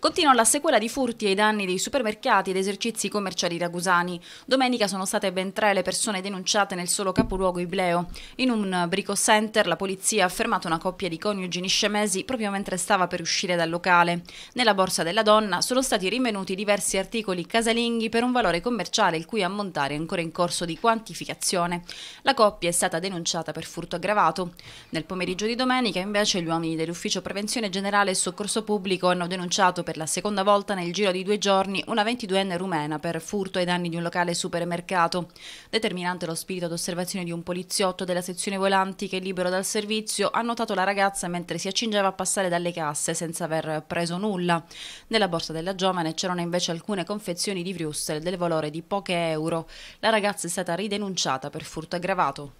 Continua la sequela di furti e i danni dei supermercati ed esercizi commerciali ragusani. Domenica sono state ben tre le persone denunciate nel solo capoluogo Ibleo. In un brico center la polizia ha fermato una coppia di coniugi niscemesi proprio mentre stava per uscire dal locale. Nella borsa della donna sono stati rinvenuti diversi articoli casalinghi per un valore commerciale il cui ammontare è ancora in corso di quantificazione. La coppia è stata denunciata per furto aggravato. Nel pomeriggio di domenica invece gli uomini dell'Ufficio Prevenzione Generale e Soccorso Pubblico hanno denunciato per la seconda volta nel giro di due giorni una 22enne rumena per furto ai danni di un locale supermercato. Determinante lo spirito d'osservazione di un poliziotto della sezione volanti che, libero dal servizio, ha notato la ragazza mentre si accingeva a passare dalle casse senza aver preso nulla. Nella borsa della giovane c'erano invece alcune confezioni di Brüssel del valore di poche euro. La ragazza è stata ridenunciata per furto aggravato.